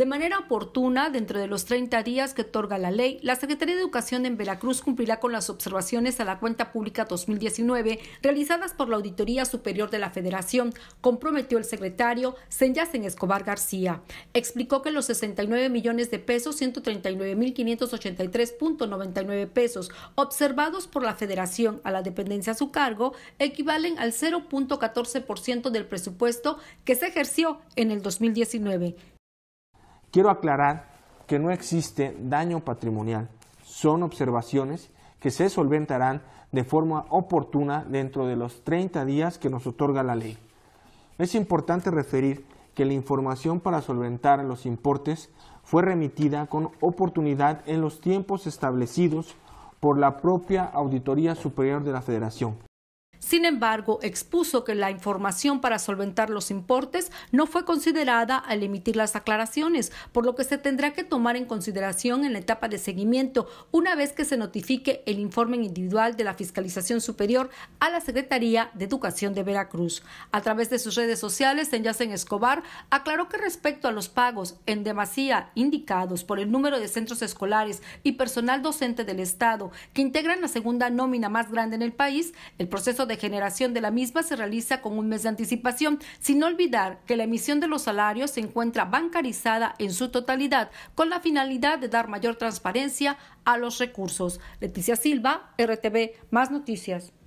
De manera oportuna, dentro de los 30 días que otorga la ley, la Secretaría de Educación en Veracruz cumplirá con las observaciones a la cuenta pública 2019 realizadas por la Auditoría Superior de la Federación, comprometió el secretario Senyacen Escobar García. Explicó que los 69 millones de pesos, 139.583.99 pesos observados por la Federación a la dependencia a su cargo equivalen al 0.14% del presupuesto que se ejerció en el 2019. Quiero aclarar que no existe daño patrimonial, son observaciones que se solventarán de forma oportuna dentro de los 30 días que nos otorga la ley. Es importante referir que la información para solventar los importes fue remitida con oportunidad en los tiempos establecidos por la propia Auditoría Superior de la Federación. Sin embargo, expuso que la información para solventar los importes no fue considerada al emitir las aclaraciones, por lo que se tendrá que tomar en consideración en la etapa de seguimiento una vez que se notifique el informe individual de la Fiscalización Superior a la Secretaría de Educación de Veracruz. A través de sus redes sociales, Enyacen Escobar aclaró que respecto a los pagos en demasía indicados por el número de centros escolares y personal docente del Estado que integran la segunda nómina más grande en el país, el proceso de generación de la misma se realiza con un mes de anticipación, sin olvidar que la emisión de los salarios se encuentra bancarizada en su totalidad con la finalidad de dar mayor transparencia a los recursos. Leticia Silva, RTV, más noticias.